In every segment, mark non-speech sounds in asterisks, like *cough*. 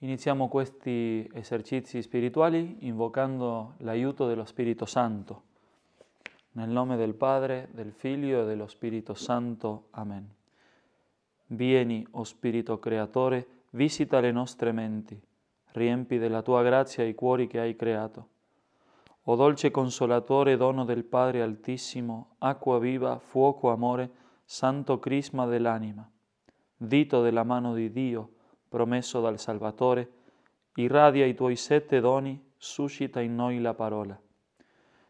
Iniziamo questi esercizi spirituali invocando l'aiuto dello Spirito Santo. Nel nome del Padre, del Figlio e dello Spirito Santo. Amen. Vieni, o Spirito Creatore, visita le nostre menti, riempi della tua grazia i cuori che hai creato. O dolce consolatore, dono del Padre Altissimo, acqua viva, fuoco, amore, santo crisma dell'anima, dito della mano di Dio, promesso dal Salvatore, irradia i tuoi sette doni, suscita in noi la parola.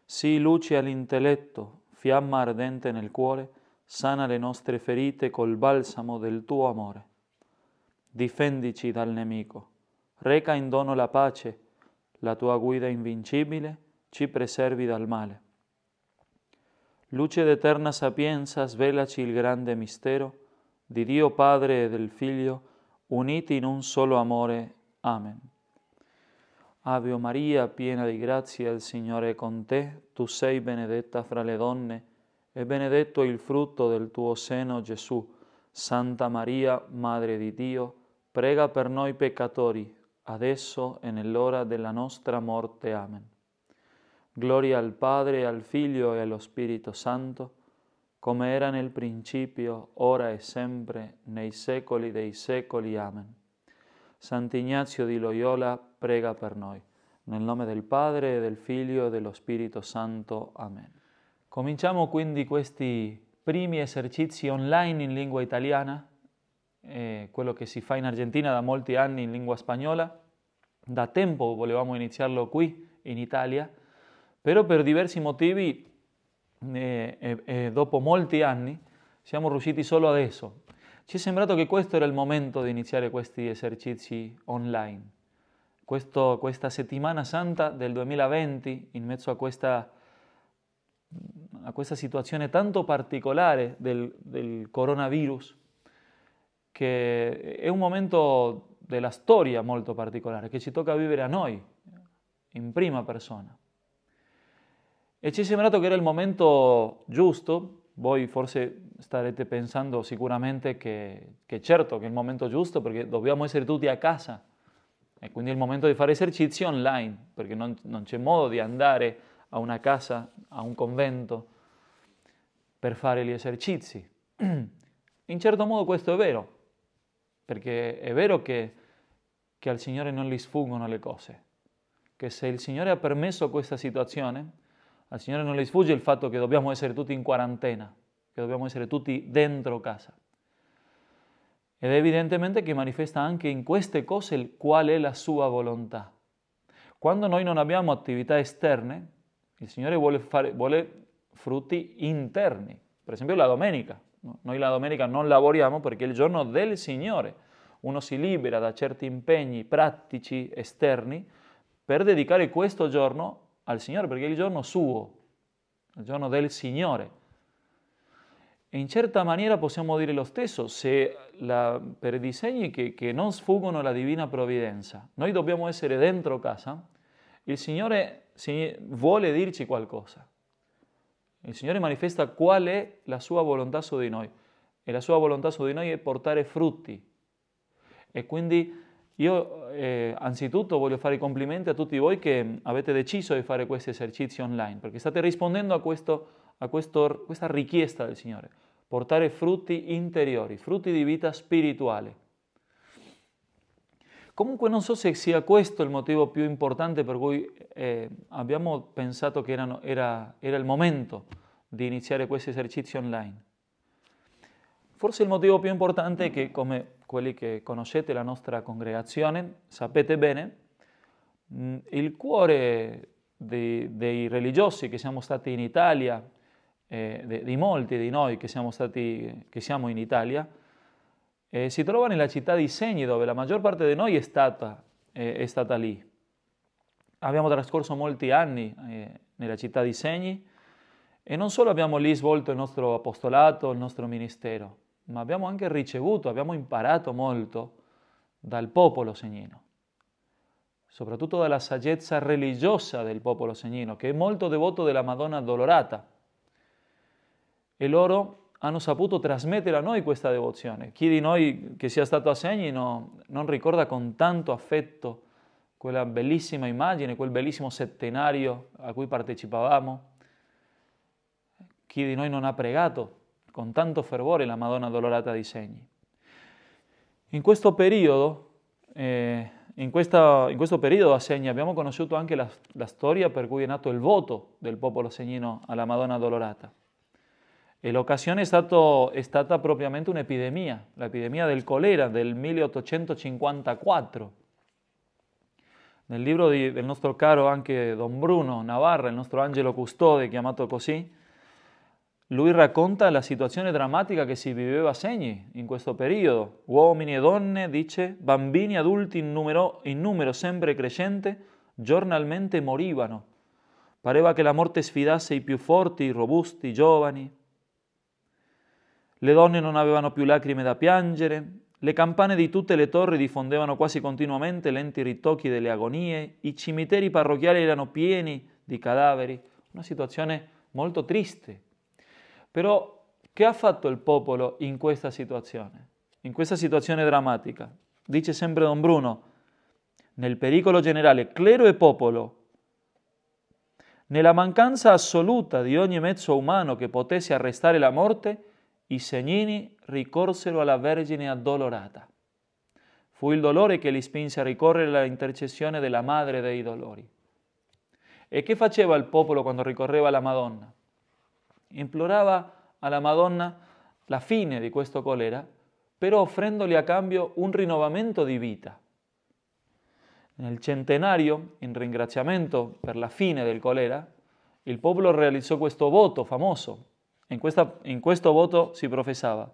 Sii luce all'intelletto, fiamma ardente nel cuore, sana le nostre ferite col balsamo del tuo amore. Difendici dal nemico, reca in dono la pace, la tua guida invincibile ci preservi dal male. Luce d'eterna sapienza, svelaci il grande mistero di Dio Padre e del Figlio, uniti in un solo amore. Amen. Ave Maria, piena di grazia, il Signore è con te, tu sei benedetta fra le donne, e benedetto il frutto del tuo seno, Gesù. Santa Maria, Madre di Dio, prega per noi peccatori, adesso e nell'ora della nostra morte. Amen. Gloria al Padre, al Figlio e allo Spirito Santo, come era nel principio, ora e sempre, nei secoli dei secoli. Amen. Sant'Ignazio di Loyola, prega per noi. Nel nome del Padre, del Figlio e dello Spirito Santo. Amen. Cominciamo quindi questi primi esercizi online in lingua italiana, eh, quello che si fa in Argentina da molti anni in lingua spagnola. Da tempo volevamo iniziarlo qui, in Italia, però per diversi motivi eh, eh, eh, dopo molti anni siamo riusciti solo adesso. Ci è sembrato che questo era il momento di iniziare questi esercizi online. Questo, questa settimana santa del 2020, in mezzo a questa, a questa situazione tanto particolare del, del coronavirus, che è un momento della storia molto particolare che ci tocca vivere a noi, in prima persona. E ci è sembrato che era il momento giusto, voi forse starete pensando sicuramente che, che certo che è il momento giusto perché dobbiamo essere tutti a casa e quindi è il momento di fare esercizi online perché non, non c'è modo di andare a una casa, a un convento per fare gli esercizi. *clears throat* In certo modo questo è vero, perché è vero che, che al Signore non gli sfuggono le cose, che se il Signore ha permesso questa situazione, al Signore non le sfugge il fatto che dobbiamo essere tutti in quarantena, che dobbiamo essere tutti dentro casa. Ed è evidentemente che manifesta anche in queste cose qual è la sua volontà. Quando noi non abbiamo attività esterne, il Signore vuole, fare, vuole frutti interni. Per esempio la domenica. Noi la domenica non lavoriamo perché è il giorno del Signore. Uno si libera da certi impegni pratici esterni per dedicare questo giorno al Signore perché è il giorno suo, il giorno del Signore. in certa maniera possiamo dire lo stesso se la, per disegni che, che non sfuggono alla divina provvidenza. Noi dobbiamo essere dentro casa, il Signore vuole dirci qualcosa. Il Signore manifesta qual è la sua volontà su di noi e la sua volontà su di noi è portare frutti. E quindi io eh, anzitutto voglio fare i complimenti a tutti voi che avete deciso di fare questi esercizi online, perché state rispondendo a, questo, a questo, questa richiesta del Signore, portare frutti interiori, frutti di vita spirituale. Comunque non so se sia questo il motivo più importante per cui eh, abbiamo pensato che erano, era, era il momento di iniziare questo esercizio online. Forse il motivo più importante è che, come quelli che conoscete la nostra congregazione, sapete bene, mm, il cuore dei, dei religiosi che siamo stati in Italia, eh, di, di molti di noi che siamo, stati, che siamo in Italia, eh, si trova nella città di Segni, dove la maggior parte di noi è stata, eh, è stata lì. Abbiamo trascorso molti anni eh, nella città di Segni e non solo abbiamo lì svolto il nostro apostolato, il nostro ministero, ma abbiamo anche ricevuto, abbiamo imparato molto dal popolo segnino, soprattutto dalla saggezza religiosa del popolo segnino, che è molto devoto della Madonna Dolorata. E loro hanno saputo trasmettere a noi questa devozione. Chi di noi che sia stato a Segnino non ricorda con tanto affetto quella bellissima immagine, quel bellissimo settenario a cui partecipavamo? Chi di noi non ha pregato con tanto fervore la Madonna Dolorata di Segni. In questo periodo, eh, in, questa, in questo periodo a Segni abbiamo conosciuto anche la, la storia per cui è nato il voto del popolo segnino alla Madonna Dolorata. E l'occasione è, è, stata propriamente un'epidemia, l'epidemia del colera del 1854. Nel libro di, del nostro caro anche Don Bruno Navarra, il nostro angelo custode chiamato così, lui racconta la situazione drammatica che si viveva a Segni in questo periodo. Uomini e donne, dice, bambini e adulti in numero, in numero sempre crescente, giornalmente morivano. Pareva che la morte sfidasse i più forti, i robusti, i giovani. Le donne non avevano più lacrime da piangere, le campane di tutte le torri diffondevano quasi continuamente lenti ritocchi delle agonie, i cimiteri parrocchiali erano pieni di cadaveri, una situazione molto triste. Però che ha fatto il popolo in questa situazione? In questa situazione drammatica. Dice sempre Don Bruno, nel pericolo generale clero e popolo, nella mancanza assoluta di ogni mezzo umano che potesse arrestare la morte, i segnini ricorsero alla Vergine addolorata. Fu il dolore che li spinse a ricorrere all'intercessione della Madre dei Dolori. E che faceva il popolo quando ricorreva alla Madonna? Implorava alla Madonna la fine di questo colera, però offrendole a cambio un rinnovamento di vita. Nel centenario, in ringraziamento per la fine del colera, il popolo realizzò questo voto famoso. In, questa, in questo voto si professava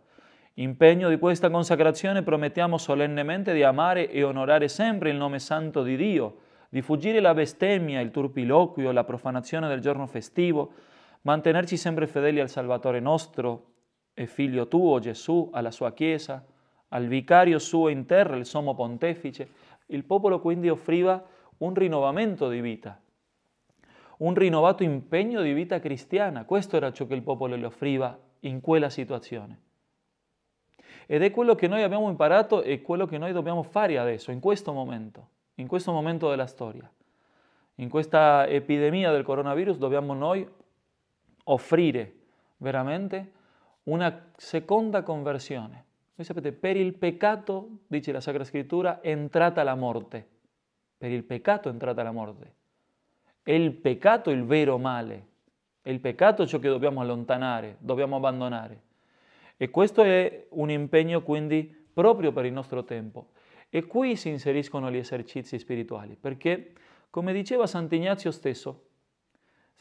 Impegno di questa consacrazione promettiamo solennemente di amare e onorare sempre il nome santo di Dio, di fuggire la bestemmia, il turpiloquio, la profanazione del giorno festivo, mantenerci sempre fedeli al Salvatore nostro e figlio tuo Gesù, alla sua Chiesa, al vicario suo in terra, il Sommo Pontefice. Il popolo quindi offriva un rinnovamento di vita, un rinnovato impegno di vita cristiana. Questo era ciò che il popolo le offriva in quella situazione. Ed è quello che noi abbiamo imparato e quello che noi dobbiamo fare adesso, in questo momento, in questo momento della storia. In questa epidemia del coronavirus dobbiamo noi offrire veramente una seconda conversione. Voi sapete, per il peccato, dice la Sacra Scrittura, è entrata la morte. Per il peccato è entrata la morte. È il peccato il vero male. È il peccato ciò che dobbiamo allontanare, dobbiamo abbandonare. E questo è un impegno quindi proprio per il nostro tempo. E qui si inseriscono gli esercizi spirituali, perché, come diceva Sant'Ignazio stesso,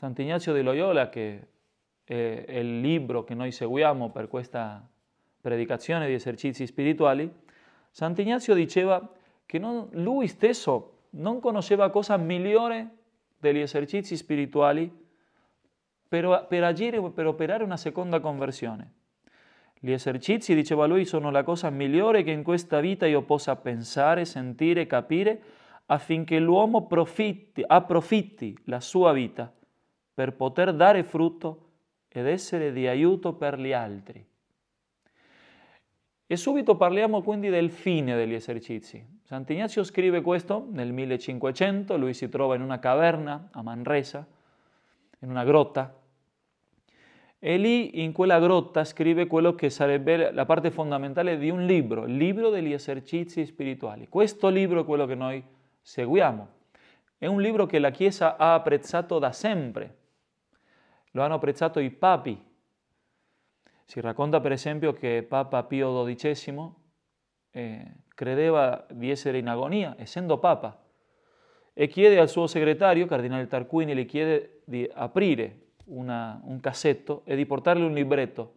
Sant'Ignazio di Loyola, che è il libro che noi seguiamo per questa predicazione di esercizi spirituali, Sant'Ignazio diceva che non, lui stesso non conosceva cosa migliore degli esercizi spirituali per, per agire o per operare una seconda conversione. Gli esercizi, diceva lui, sono la cosa migliore che in questa vita io possa pensare, sentire, capire, affinché l'uomo approfitti la sua vita per poter dare frutto ed essere di aiuto per gli altri. E subito parliamo quindi del fine degli esercizi. Sant'Ignazio scrive questo nel 1500, lui si trova in una caverna a Manresa, in una grotta, e lì in quella grotta scrive quello che sarebbe la parte fondamentale di un libro, il libro degli esercizi spirituali. Questo libro è quello che noi seguiamo. È un libro che la Chiesa ha apprezzato da sempre, lo hanno apprezzato i papi. Si racconta per esempio che Papa Pio XII eh, credeva di essere in agonia, essendo papa, e chiede al suo segretario, Cardinale Tarquini, le chiede di aprire una, un cassetto e di portarle un libretto.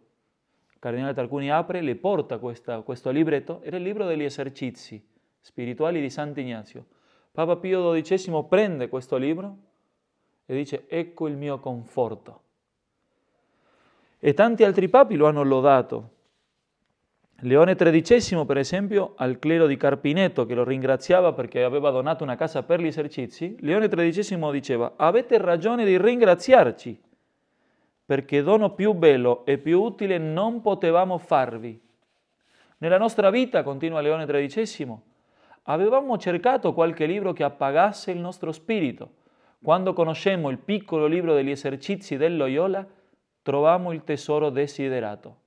Il Cardinale Tarquini apre, le porta questa, questo libretto, era il libro degli esercizi spirituali di Sant'Ignazio. Papa Pio XII prende questo libro e dice, ecco il mio conforto e tanti altri papi lo hanno lodato. Leone XIII, per esempio, al clero di Carpineto, che lo ringraziava perché aveva donato una casa per gli esercizi, Leone XIII diceva, avete ragione di ringraziarci, perché dono più bello e più utile non potevamo farvi. Nella nostra vita, continua Leone XIII, avevamo cercato qualche libro che appagasse il nostro spirito. Quando conoscemmo il piccolo libro degli esercizi del Loyola, troviamo il tesoro desiderato.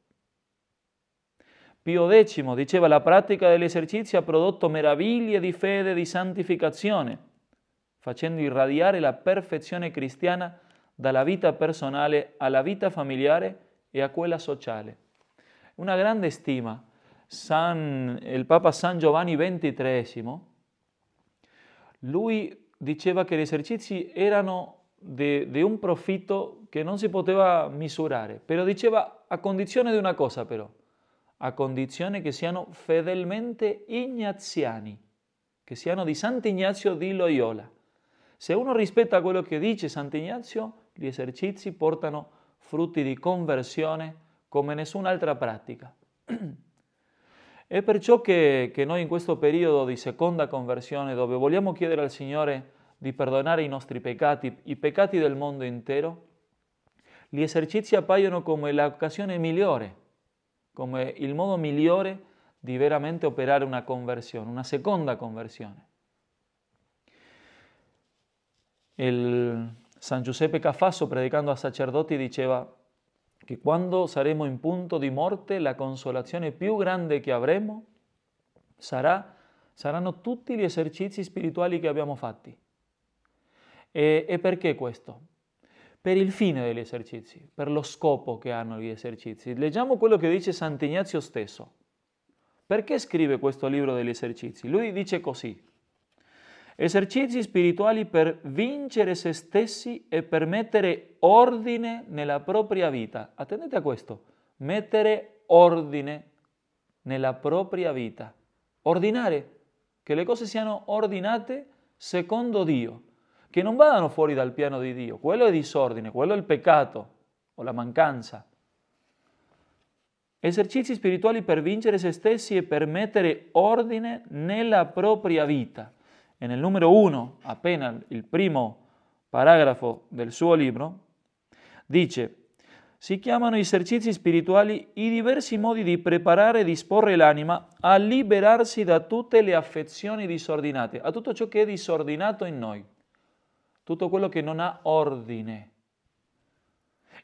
Pio X diceva la pratica dell'esercizio ha prodotto meraviglie di fede, e di santificazione, facendo irradiare la perfezione cristiana dalla vita personale alla vita familiare e a quella sociale. Una grande stima. San, il Papa San Giovanni XXIII, lui diceva che gli esercizi erano di, de un profitto che non si poteva misurare, però diceva a condizione di una cosa però, a condizione che siano fedelmente ignaziani, che siano di Sant'Ignazio di Loyola. Se uno rispetta quello che dice Sant'Ignazio, gli esercizi portano frutti di conversione come nessun'altra pratica. *clears throat* È perciò che, che noi in questo periodo di seconda conversione, dove vogliamo chiedere al Signore di perdonare i nostri peccati, i peccati del mondo intero, gli esercizi appaiono come l'occasione migliore, come il modo migliore di veramente operare una conversione, una seconda conversione. Il San Giuseppe Cafasso, predicando a sacerdoti, diceva che quando saremo in punto di morte, la consolazione più grande che avremo sarà, saranno tutti gli esercizi spirituali che abbiamo fatti. E, e perché questo? Per il fine degli esercizi, per lo scopo che hanno gli esercizi. Leggiamo quello che dice Sant'Ignazio stesso. Perché scrive questo libro degli esercizi? Lui dice così. Esercizi spirituali per vincere se stessi e per mettere ordine nella propria vita. Attendete a questo. Mettere ordine nella propria vita. Ordinare. Che le cose siano ordinate secondo Dio che non vadano fuori dal piano di Dio. Quello è disordine, quello è il peccato o la mancanza. Esercizi spirituali per vincere se stessi e per mettere ordine nella propria vita. E nel numero 1, appena il primo paragrafo del suo libro, dice si chiamano esercizi spirituali i diversi modi di preparare e disporre l'anima a liberarsi da tutte le affezioni disordinate, a tutto ciò che è disordinato in noi tutto quello che non ha ordine.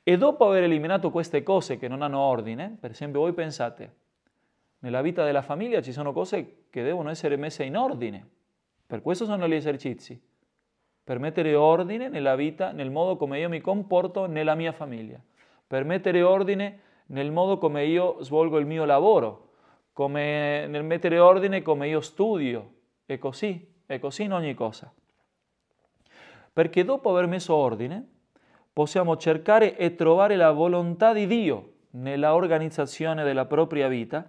E dopo aver eliminato queste cose che non hanno ordine, per esempio voi pensate, nella vita della famiglia ci sono cose che devono essere messe in ordine, per questo sono gli esercizi, per mettere ordine nella vita, nel modo come io mi comporto nella mia famiglia, per mettere ordine nel modo come io svolgo il mio lavoro, come nel mettere ordine come io studio, e così, e così in ogni cosa perché dopo aver messo ordine possiamo cercare e trovare la volontà di Dio nella organizzazione della propria vita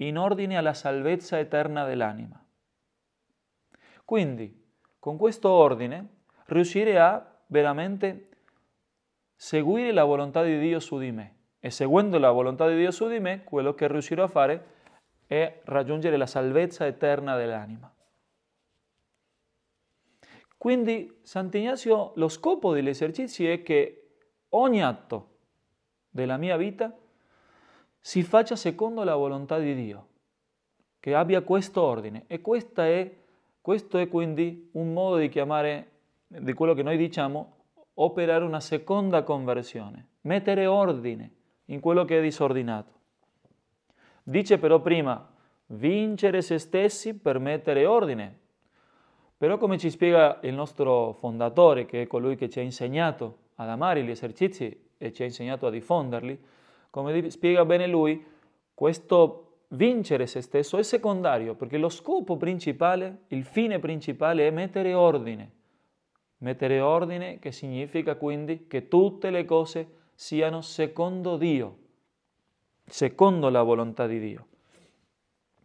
in ordine alla salvezza eterna dell'anima. Quindi, con questo ordine, riuscire a veramente seguire la volontà di Dio su di me. E seguendo la volontà di Dio su di me, quello che riuscirò a fare è raggiungere la salvezza eterna dell'anima. Quindi Sant'Ignazio, lo scopo degli esercizi è che ogni atto della mia vita si faccia secondo la volontà di Dio, che abbia questo ordine. E è, questo è quindi un modo di chiamare, di quello che noi diciamo, operare una seconda conversione, mettere ordine in quello che è disordinato. Dice però prima, vincere se stessi per mettere ordine, però come ci spiega il nostro fondatore, che è colui che ci ha insegnato ad amare gli esercizi e ci ha insegnato a diffonderli, come spiega bene lui, questo vincere se stesso è secondario, perché lo scopo principale, il fine principale è mettere ordine. Mettere ordine che significa quindi che tutte le cose siano secondo Dio, secondo la volontà di Dio.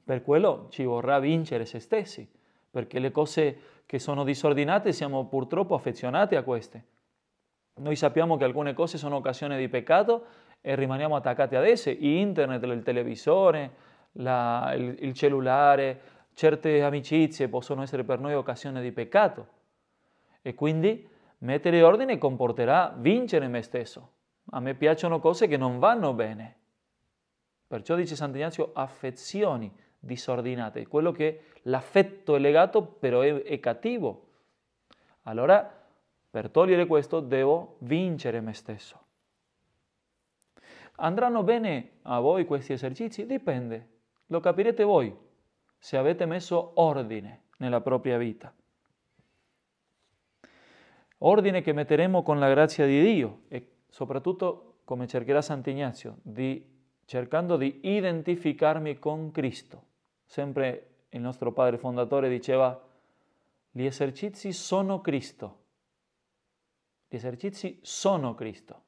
Per quello ci vorrà vincere se stessi perché le cose che sono disordinate siamo purtroppo affezionati a queste. Noi sappiamo che alcune cose sono occasione di peccato e rimaniamo attaccati ad esse, internet, il televisore, la, il, il cellulare, certe amicizie possono essere per noi occasione di peccato. E quindi mettere ordine comporterà vincere me stesso. A me piacciono cose che non vanno bene. Perciò dice Sant'Ignazio affezioni disordinate, quello che l'affetto è legato però è, è cattivo. Allora, per togliere questo devo vincere me stesso. Andranno bene a voi questi esercizi? Dipende, lo capirete voi se avete messo ordine nella propria vita. Ordine che metteremo con la grazia di Dio e soprattutto, come cercherà Sant'Ignazio, di, cercando di identificarmi con Cristo, sempre il nostro padre fondatore diceva gli esercizi sono Cristo. Gli esercizi sono Cristo.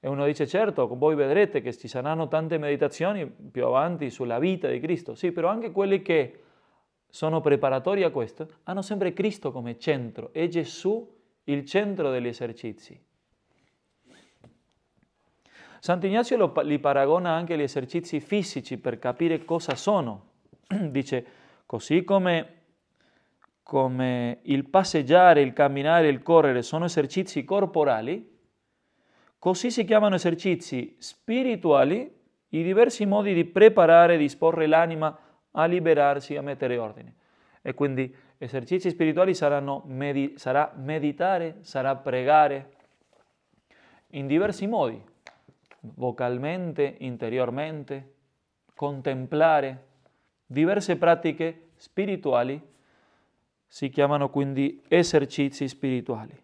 E uno dice, certo, voi vedrete che ci saranno tante meditazioni più avanti sulla vita di Cristo, sì, però anche quelli che sono preparatori a questo, hanno sempre Cristo come centro, è Gesù il centro degli esercizi. Sant'Ignazio li paragona anche agli esercizi fisici per capire cosa sono. *clears throat* dice, Così come, come il passeggiare, il camminare, il correre sono esercizi corporali, così si chiamano esercizi spirituali i diversi modi di preparare e disporre l'anima a liberarsi, a mettere ordine. E quindi esercizi spirituali saranno, medi, sarà meditare, sarà pregare, in diversi modi, vocalmente, interiormente, contemplare, diverse pratiche spirituali si chiamano quindi esercizi spirituali.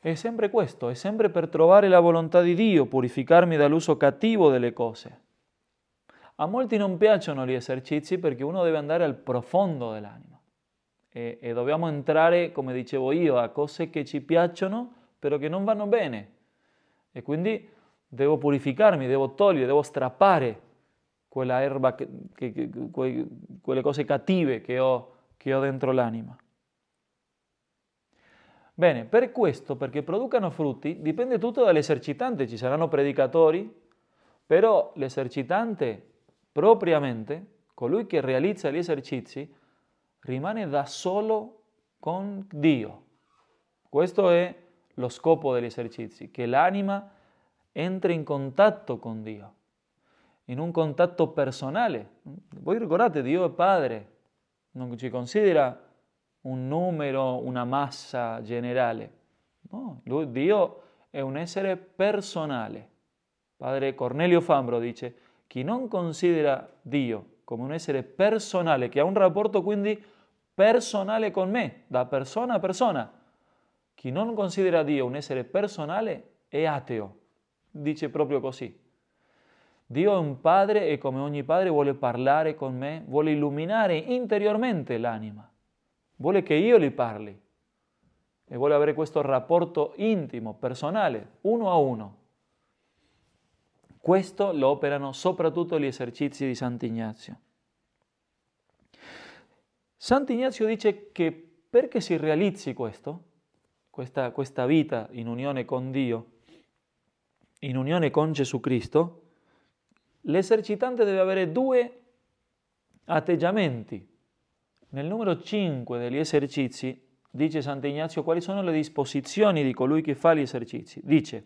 È sempre questo, è sempre per trovare la volontà di Dio, purificarmi dall'uso cattivo delle cose. A molti non piacciono gli esercizi perché uno deve andare al profondo dell'anima e, e dobbiamo entrare, come dicevo io, a cose che ci piacciono però che non vanno bene e quindi devo purificarmi, devo togliere, devo strappare quella erba, che, che, che, quelle cose cattive che ho, che ho dentro l'anima. Bene, per questo, perché producano frutti, dipende tutto dall'esercitante, ci saranno predicatori, però l'esercitante propriamente, colui che realizza gli esercizi, rimane da solo con Dio. Questo è lo scopo degli esercizi, che l'anima entri in contatto con Dio. en un contacto ¿eh? voy a recordarte Dios es Padre, No se considera un número, una masa general. ¿eh? No, Dios Dio un ser personal. ¿eh? Padre Cornelio Fambro dice, quien no considera Dios como un ser personal, que ha un rapporto quindi personale con me, da persona a persona, quien no considera Dio un essere personale es ateo. Dice proprio così. Dio è un padre e come ogni padre vuole parlare con me, vuole illuminare interiormente l'anima, vuole che io gli parli e vuole avere questo rapporto intimo, personale, uno a uno. Questo lo operano soprattutto gli esercizi di Sant'Ignazio. Sant'Ignazio dice che perché si realizzi questo, questa, questa vita in unione con Dio, in unione con Gesù Cristo, l'esercitante deve avere due atteggiamenti. Nel numero 5 degli esercizi dice Sant'Ignazio quali sono le disposizioni di colui che fa gli esercizi. Dice,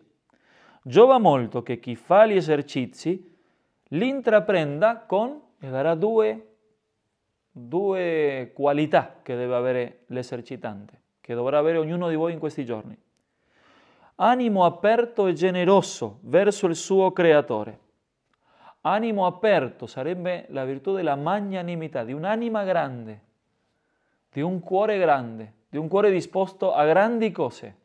giova molto che chi fa gli esercizi li intraprenda con, e darà due, due qualità che deve avere l'esercitante, che dovrà avere ognuno di voi in questi giorni. Animo aperto e generoso verso il suo creatore Animo aperto sarebbe la virtù della magnanimità, di un'anima grande, di un cuore grande, di un cuore disposto a grandi cose.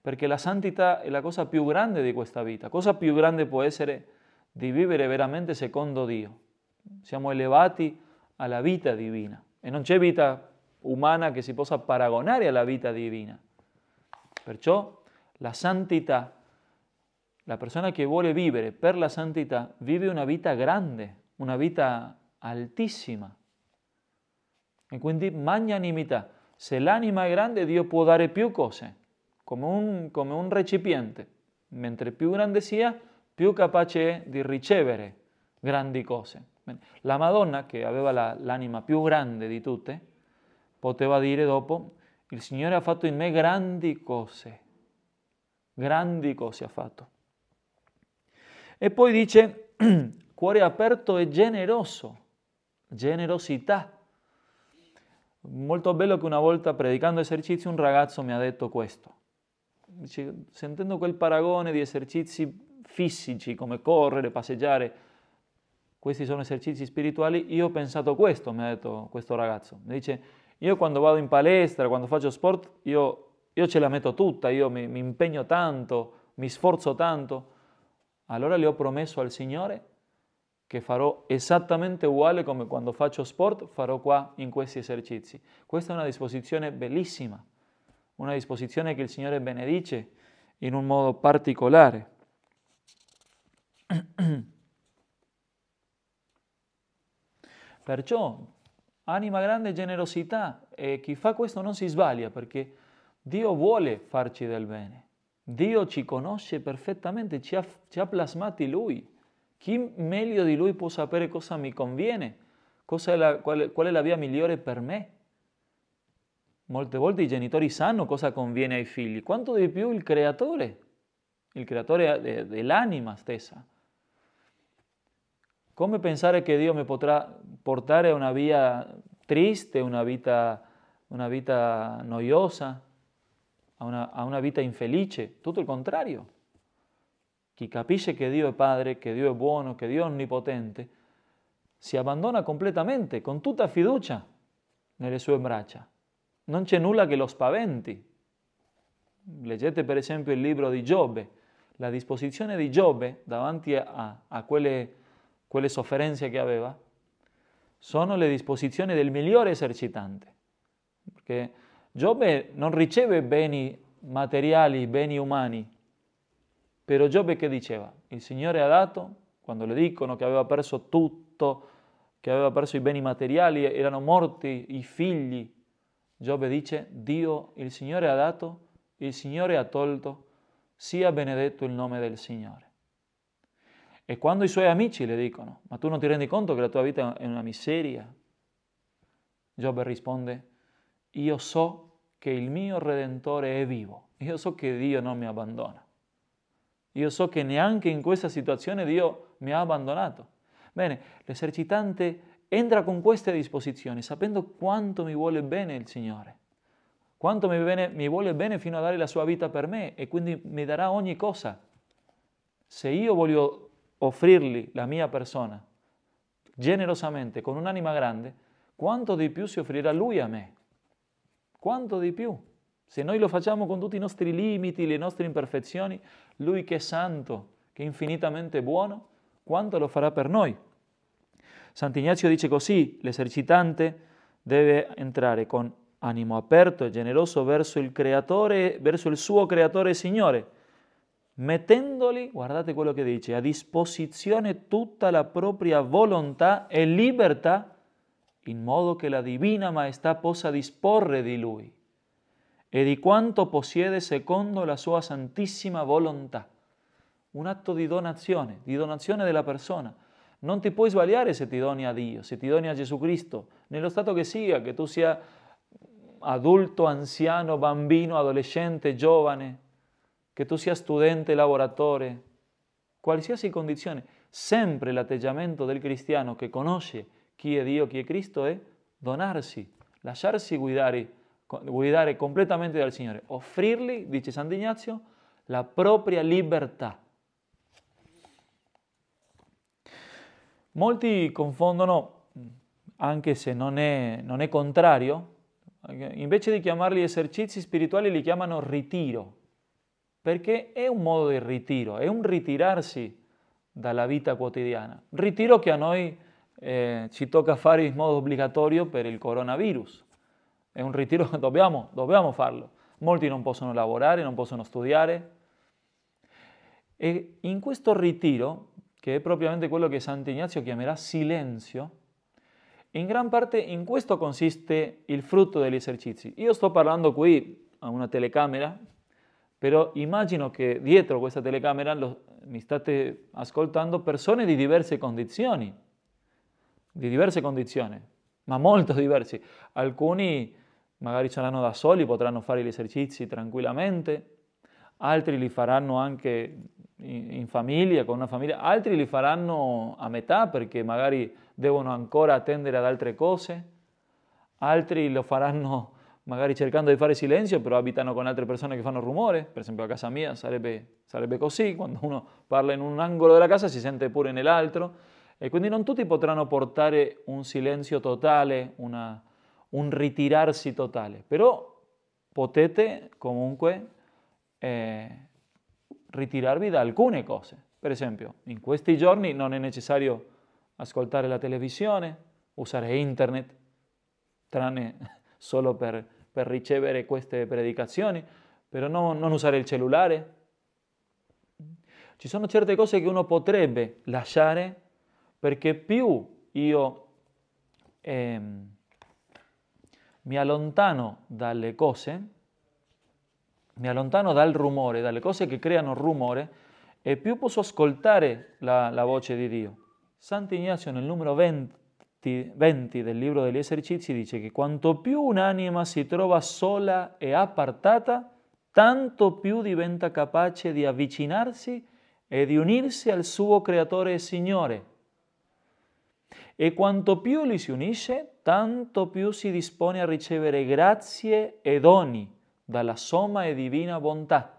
Perché la santità è la cosa più grande di questa vita. Cosa più grande può essere di vivere veramente secondo Dio. Siamo elevati alla vita divina e non c'è vita umana che si possa paragonare alla vita divina. Perciò la santità la persona che vuole vivere per la santità vive una vita grande, una vita altissima. E quindi magnanimità. Se l'anima è grande, Dio può dare più cose, come un, come un recipiente. Mentre più grande sia, più capace è di ricevere grandi cose. La Madonna, che aveva la, l'anima più grande di tutte, poteva dire dopo, il Signore ha fatto in me grandi cose, grandi cose ha fatto. E poi dice *clears throat* cuore aperto e generoso, generosità. Molto bello che una volta predicando esercizi un ragazzo mi ha detto questo. Dice, sentendo quel paragone di esercizi fisici come correre, passeggiare, questi sono esercizi spirituali, io ho pensato questo, mi ha detto questo ragazzo. Mi dice, io quando vado in palestra, quando faccio sport, io, io ce la metto tutta, io mi, mi impegno tanto, mi sforzo tanto allora le ho promesso al Signore che farò esattamente uguale come quando faccio sport, farò qua in questi esercizi. Questa è una disposizione bellissima, una disposizione che il Signore benedice in un modo particolare. *clears throat* Perciò, anima grande generosità e chi fa questo non si sbaglia perché Dio vuole farci del bene. Dio ci conosce perfettamente, ci ha, plasmado lui. Chi meglio di lui può sapere cosa mi conviene, cosa es la, vía è la via migliore per me. Molte volte i genitori sanno cosa conviene ai figli, quanto di più il creatore, il creatore dell'anima stessa. Come pensare che Dio me potrà portare a una via triste, una vida una vita noiosa? a una, vida infelice, todo el contrario. Quien capisce que Dio es Padre, que Dio es bueno, que Dio es onnipotente, si abandona completamente, con tutta fiducia, nelle sue braccia. Non c'è nulla che lo spaventi. Leggete por ejemplo, el libro de Giobbe, la disposizione de Giobbe davanti a, a quelle, quelle sofferenze che aveva, sono le disposizioni del migliore esercitante. Giobbe non riceve beni materiali, beni umani, però Giobbe che diceva? Il Signore ha dato, quando le dicono che aveva perso tutto, che aveva perso i beni materiali, erano morti i figli, Giobbe dice, Dio, il Signore ha dato, il Signore ha tolto, sia benedetto il nome del Signore. E quando i suoi amici le dicono, ma tu non ti rendi conto che la tua vita è una miseria? Giobbe risponde, io so che il mio Redentore è vivo. Io so che Dio non mi abbandona. Io so che neanche in questa situazione Dio mi ha abbandonato. Bene, l'esercitante entra con queste disposizioni, sapendo quanto mi vuole bene il Signore, quanto mi, bene, mi, vuole bene fino a dare la sua vita per me e quindi mi darà ogni cosa. Se io voglio offrirgli la mia persona generosamente, con un'anima grande, quanto di più si offrirà lui a me. Quanto di più? Se noi lo facciamo con tutti i nostri limiti, le nostre imperfezioni, Lui che è santo, che è infinitamente buono, quanto lo farà per noi? Sant'Ignazio dice così, l'esercitante deve entrare con animo aperto e generoso verso il creatore, verso il suo creatore e Signore, mettendoli, guardate quello che dice, a disposizione tutta la propria volontà e libertà in modo che la Divina Maestà possa disporre di Lui e di quanto possiede secondo la Sua Santissima Volontà. Un atto di donazione, di donazione della persona. Non ti puoi sbagliare se ti doni a Dio, se ti doni a Gesù Cristo, nello stato che sia, che tu sia adulto, anziano, bambino, adolescente, giovane, che tu sia studente, lavoratore, qualsiasi condizione, sempre l'atteggiamento del cristiano che conosce chi è Dio, chi è Cristo è donarsi, lasciarsi guidare, guidare completamente dal Signore, offrirgli, dice Sant'Ignazio, la propria libertà. Molti confondono, anche se non è, non è contrario, invece di chiamarli esercizi spirituali li chiamano ritiro, perché è un modo di ritiro, è un ritirarsi dalla vita quotidiana. Ritiro che a noi eh, ci tocca fare in modo obbligatorio per il coronavirus. È un ritiro che *laughs* dobbiamo, dobbiamo farlo. Molti non possono lavorare, non possono studiare. E in questo ritiro, che è propriamente quello che Sant'Ignazio chiamerà silenzio, in gran parte in questo consiste il frutto degli esercizi. Io sto parlando qui a una telecamera, però immagino che dietro questa telecamera lo, mi state ascoltando persone di diverse condizioni di diverse condizioni, ma molto diversi. Alcuni magari saranno da soli, potranno fare gli esercizi tranquillamente, altri li faranno anche in famiglia, con una famiglia, altri li faranno a metà perché magari devono ancora attendere ad altre cose, altri lo faranno magari cercando di fare silenzio, però abitano con altre persone che fanno rumore, per esempio a casa mia sarebbe, sarebbe così, quando uno parla in un angolo della casa si sente pure nell'altro, e quindi non tutti potranno portare un silenzio totale, una, un ritirarsi totale, però potete comunque eh, ritirarvi da alcune cose. Per esempio, in questi giorni non è necessario ascoltare la televisione, usare internet, tranne *laughs* solo per, per ricevere queste predicazioni, però no, non usare il cellulare. Ci sono certe cose che uno potrebbe lasciare perché più io eh, mi allontano dalle cose, mi allontano dal rumore, dalle cose che creano rumore, e più posso ascoltare la, la voce di Dio. Sant'Ignazio nel numero 20, 20 del libro degli esercizi dice che quanto più un'anima si trova sola e appartata, tanto più diventa capace di avvicinarsi e di unirsi al suo creatore e Signore. E quanto più li si unisce, tanto più si dispone a ricevere grazie e doni dalla somma e divina bontà.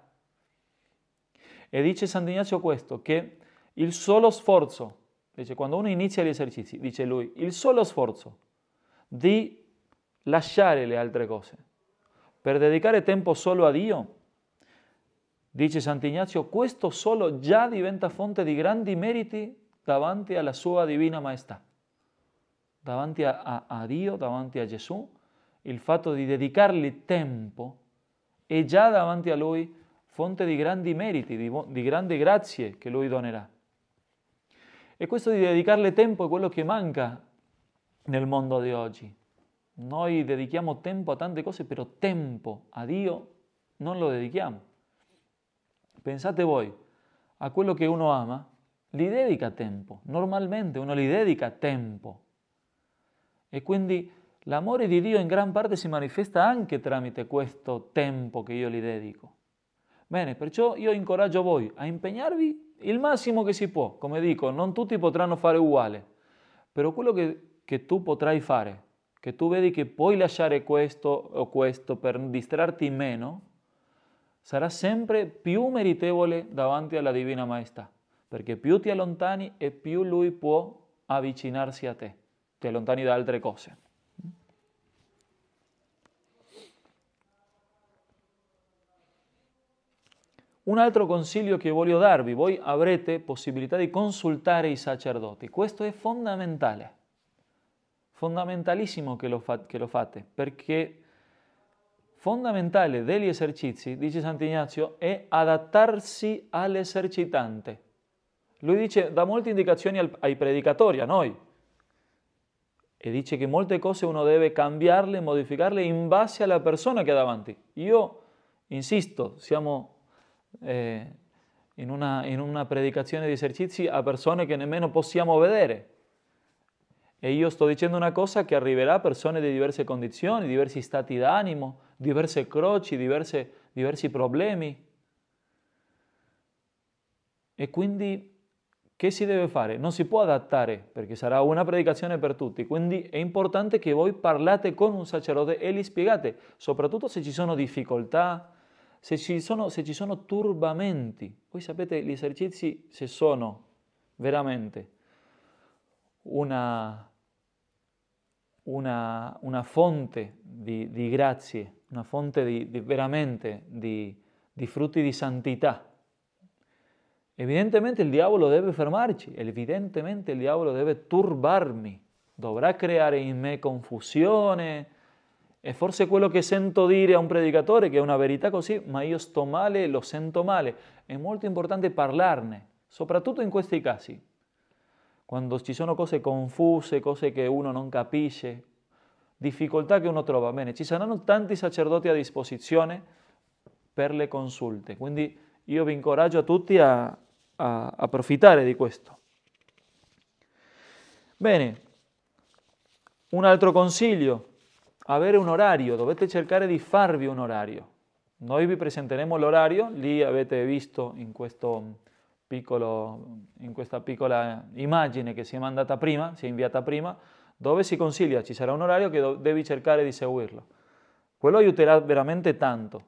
E dice Sant'Ignazio questo, che il solo sforzo, dice quando uno inizia gli esercizi, dice lui, il solo sforzo di lasciare le altre cose per dedicare tempo solo a Dio, dice Sant'Ignazio, questo solo già diventa fonte di grandi meriti davanti alla sua divina maestà, davanti a, a Dio, davanti a Gesù, il fatto di dedicargli tempo è già davanti a Lui fonte di grandi meriti, di, di grandi grazie che Lui donerà. E questo di dedicarle tempo è quello che manca nel mondo di oggi. Noi dedichiamo tempo a tante cose, però tempo a Dio non lo dedichiamo. Pensate voi a quello che uno ama, li dedica tempo, normalmente uno li dedica tempo. E quindi l'amore di Dio in gran parte si manifesta anche tramite questo tempo che io gli dedico. Bene, perciò io incoraggio voi a impegnarvi il massimo che si può. Come dico, non tutti potranno fare uguale, però quello che, che tu potrai fare, che tu vedi che puoi lasciare questo o questo per distrarti meno, sarà sempre più meritevole davanti alla Divina Maestà perché più ti allontani e più lui può avvicinarsi a te, ti allontani da altre cose. Un altro consiglio che voglio darvi, voi avrete possibilità di consultare i sacerdoti, questo è fondamentale, fondamentalissimo che lo, fa, che lo fate, perché fondamentale degli esercizi, dice Sant'Ignazio, è adattarsi all'esercitante. Lui dice, dà molte indicazioni ai predicatori, a noi, e dice che molte cose uno deve cambiarle, modificarle in base alla persona che ha davanti. Io insisto, siamo eh, in, una, in, una, predicazione di esercizi a persone che nemmeno possiamo vedere. E io sto dicendo una cosa che arriverà a persone di diverse condizioni, diversi stati d'animo, diverse croci, diverse, diversi problemi. E quindi che si deve fare? Non si può adattare, perché sarà una predicazione per tutti, quindi è importante che voi parlate con un sacerdote e gli spiegate, soprattutto se ci sono difficoltà, se ci sono, se ci sono turbamenti. Voi sapete, gli esercizi, se sono veramente una, una, una fonte di, di, grazie, una fonte di, di veramente di, di frutti di santità, Evidentemente il diavolo deve fermarci, evidentemente il diavolo deve turbarmi, dovrà creare in me confusione. E forse quello che sento dire a un predicatore, che è una verità così, ma io sto male, lo sento male. È molto importante parlarne, soprattutto in questi casi. Quando ci sono cose confuse, cose che uno non capisce, difficoltà che uno trova. Bene, ci saranno tanti sacerdoti a disposizione per le consulte. Quindi io vi incoraggio a tutti a, a, approfittare di questo. Bene, un altro consiglio, avere un orario, dovete cercare di farvi un orario. Noi vi presenteremo l'orario, lì avete visto in, piccolo, in questa piccola immagine che si è mandata prima, si è inviata prima, dove si consiglia, ci sarà un orario che devi cercare di seguirlo. Quello aiuterà veramente tanto,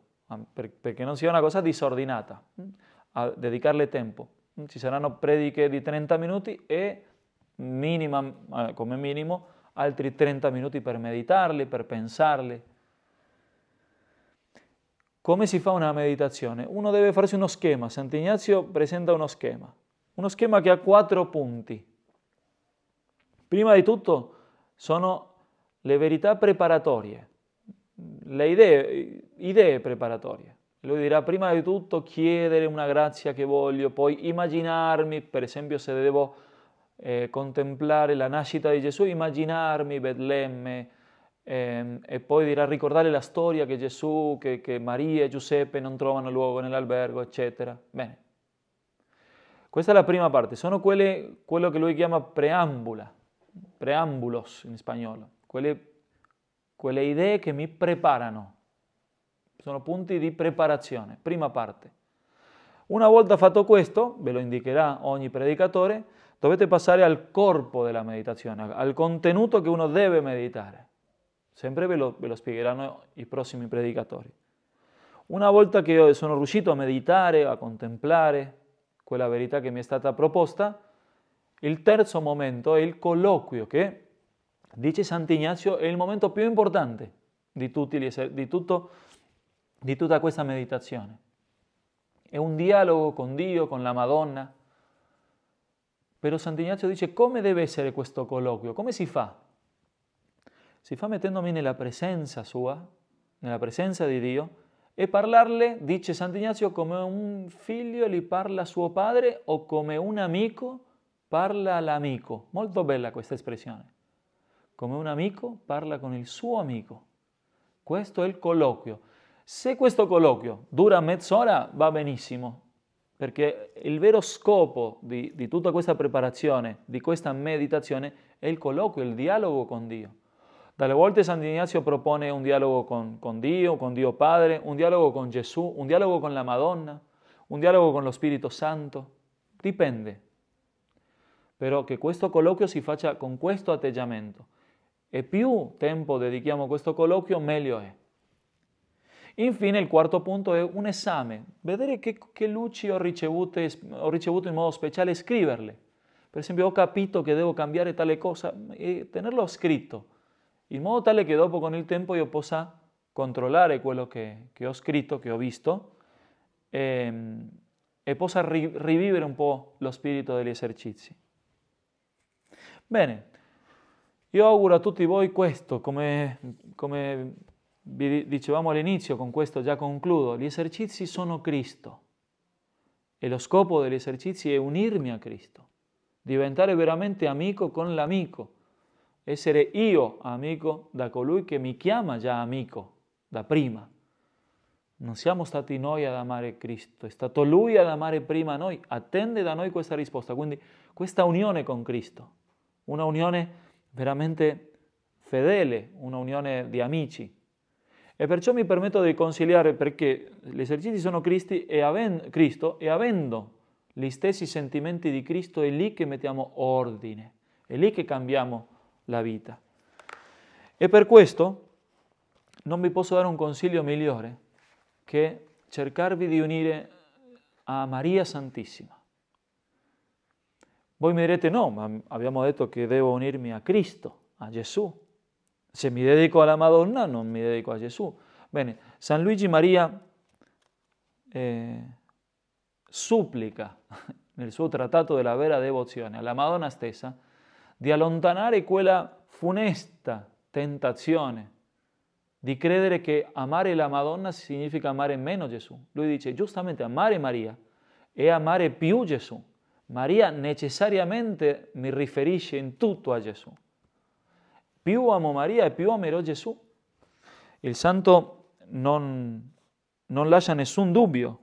perché non sia una cosa disordinata, a dedicarle tempo ci saranno prediche di 30 minuti e minima, eh, come minimo altri 30 minuti per meditarli, per pensarli. Come si fa una meditazione? Uno deve farsi uno schema, Sant'Ignazio presenta uno schema, uno schema che ha quattro punti. Prima di tutto sono le verità preparatorie, le idee, idee preparatorie. Lui dirà prima di tutto chiedere una grazia che voglio, poi immaginarmi, per esempio se devo eh, contemplare la nascita di Gesù, immaginarmi Betlemme eh, e poi dirà ricordare la storia che Gesù, che, che Maria e Giuseppe non trovano luogo nell'albergo, eccetera. Bene. Questa è la prima parte, sono quelle, quello che lui chiama preambula, preambulos in spagnolo, quelle, quelle idee che mi preparano sono punti di preparazione, prima parte. Una volta fatto questo, ve lo indicherà ogni predicatore, dovete passare al corpo della meditazione, al contenuto che uno deve meditare. Sempre ve lo, ve lo spiegheranno i prossimi predicatori. Una volta che sono riuscito a meditare, a contemplare quella verità che mi è stata proposta, il terzo momento è il colloquio, che, dice Sant'Ignazio, è il momento più importante di, tutti, di tutto di tutta questa meditazione. È un dialogo con Dio, con la Madonna. Però Sant'Ignazio dice come deve essere questo colloquio, come si fa? Si fa mettendomi nella presenza sua, nella presenza di Dio, e parlarle, dice Sant'Ignazio, come un figlio gli parla a suo padre o come un amico parla all'amico. Molto bella questa espressione. Come un amico parla con il suo amico. Questo è il colloquio. Se questo colloquio dura mezz'ora va benissimo, perché il vero scopo di, di, tutta questa preparazione, di questa meditazione, è il colloquio, il dialogo con Dio. Dalle volte Sant'Ignazio propone un dialogo con, con Dio, con Dio Padre, un dialogo con Gesù, un dialogo con la Madonna, un dialogo con lo Spirito Santo. Dipende. Però che questo colloquio si faccia con questo atteggiamento. E più tempo dedichiamo a questo colloquio, meglio è. Infine il quarto punto è un esame, vedere che, che luci ho, ricevute, ho ricevuto in modo speciale e scriverle. Per esempio ho capito che devo cambiare tale cosa e tenerlo scritto, in modo tale che dopo con il tempo io possa controllare quello che, che ho scritto, che ho visto, e, ehm, e possa ri, rivivere un po' lo spirito degli esercizi. Bene, io auguro a tutti voi questo come, come vi dicevamo all'inizio, con questo già concludo, gli esercizi sono Cristo e lo scopo degli esercizi è unirmi a Cristo, diventare veramente amico con l'amico, essere io amico da colui che mi chiama già amico da prima. Non siamo stati noi ad amare Cristo, è stato Lui ad amare prima noi, attende da noi questa risposta, quindi questa unione con Cristo, una unione veramente fedele, una unione di amici. E perciò mi permetto di conciliare perché gli esercizi sono Cristi e avendo, Cristo e avendo gli stessi sentimenti di Cristo è lì che mettiamo ordine, è lì che cambiamo la vita. E per questo non vi posso dare un consiglio migliore che cercarvi di unire a Maria Santissima. Voi mi direte no, ma abbiamo detto che devo unirmi a Cristo, a Gesù. Se mi dedico alla Madonna, non mi dedico a Gesù. Bene, San Luigi Maria eh, supplica *laughs* nel suo trattato della vera devozione alla Madonna stessa di allontanare quella funesta tentazione di credere che amare la Madonna significa amare meno Gesù. Lui dice giustamente amare Maria è amare più Gesù. Maria necessariamente mi riferisce in tutto a Gesù più amo Maria e più amerò Gesù. Il santo non, non lascia nessun dubbio.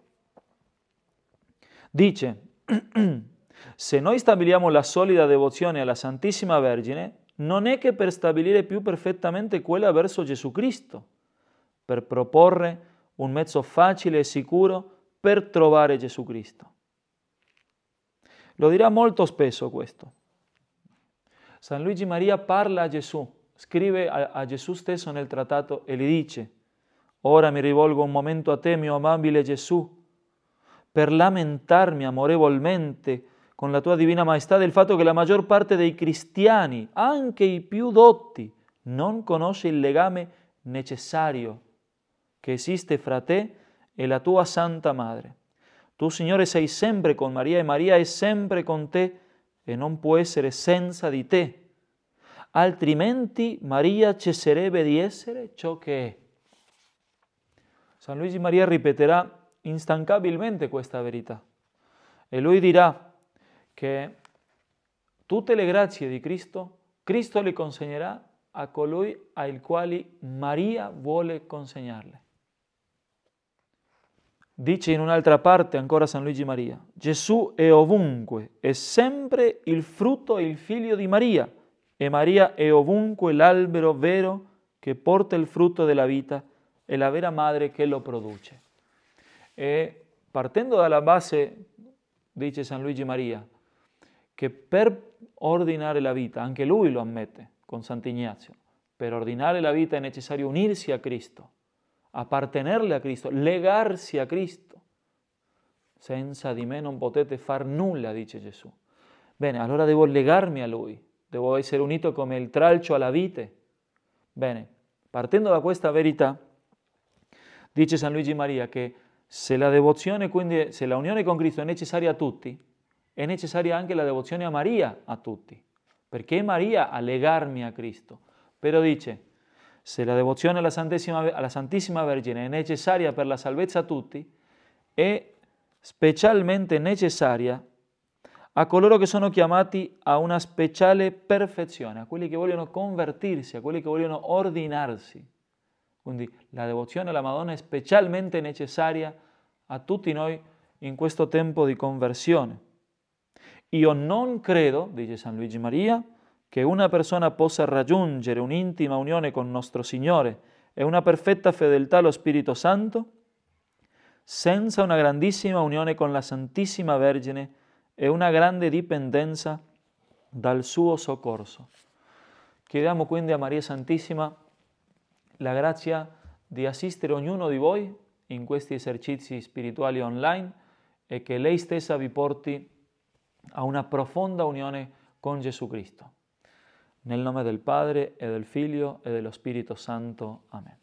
Dice, *clears throat* se noi stabiliamo la solida devozione alla Santissima Vergine, non è che per stabilire più perfettamente quella verso Gesù Cristo, per proporre un mezzo facile e sicuro per trovare Gesù Cristo. Lo dirà molto spesso questo. San Luigi Maria parla a Gesù, scrive a, a Gesù stesso nel trattato e gli dice, ora mi rivolgo un momento a te, mio amabile Gesù, per lamentarmi amorevolmente con la tua divina maestà del fatto che la maggior parte dei cristiani, anche i più dotti, non conosce il legame necessario che esiste fra te e la tua Santa Madre. Tu, Signore, sei sempre con Maria e Maria è sempre con te e non può essere senza di te, altrimenti Maria cesserebbe di essere ciò che è. San Luigi Maria ripeterà instancabilmente questa verità e lui dirà che tutte le grazie di Cristo, Cristo le consegnerà a colui al quale Maria vuole consegnarle. Dice in un'altra parte ancora San Luigi Maria, Gesù è ovunque, è sempre il frutto e il figlio di Maria, e Maria è ovunque l'albero vero che porta il frutto della vita e la vera madre che lo produce. E partendo dalla base, dice San Luigi Maria, che per ordinare la vita, anche lui lo ammette con Sant'Ignazio, per ordinare la vita è necessario unirsi a Cristo appartenerle a Cristo, legarsi a Cristo. Senza di me non potete far nulla, dice Gesù. Bene, allora devo legarmi a Lui, devo essere unito come il tralcio alla vite. Bene, partendo da questa verità, dice San Luigi Maria che se la devozione, quindi se la unione con Cristo è necessaria a tutti, è necessaria anche la devozione a Maria a tutti. Perché Maria a legarmi a Cristo? Però dice, se la devozione alla Santissima, alla Santissima Vergine è necessaria per la salvezza a tutti, è specialmente necessaria a coloro che sono chiamati a una speciale perfezione, a quelli che vogliono convertirsi, a quelli che vogliono ordinarsi. Quindi la devozione alla Madonna è specialmente necessaria a tutti noi in questo tempo di conversione. Io non credo, dice San Luigi Maria, che una persona possa raggiungere un'intima unione con nostro Signore e una perfetta fedeltà allo Spirito Santo senza una grandissima unione con la Santissima Vergine e una grande dipendenza dal suo soccorso. Chiediamo quindi a Maria Santissima la grazia di assistere ognuno di voi in questi esercizi spirituali online e che lei stessa vi porti a una profonda unione con Gesù Cristo. En el nombre del Padre, y del Filio, y del Espíritu Santo. Amén.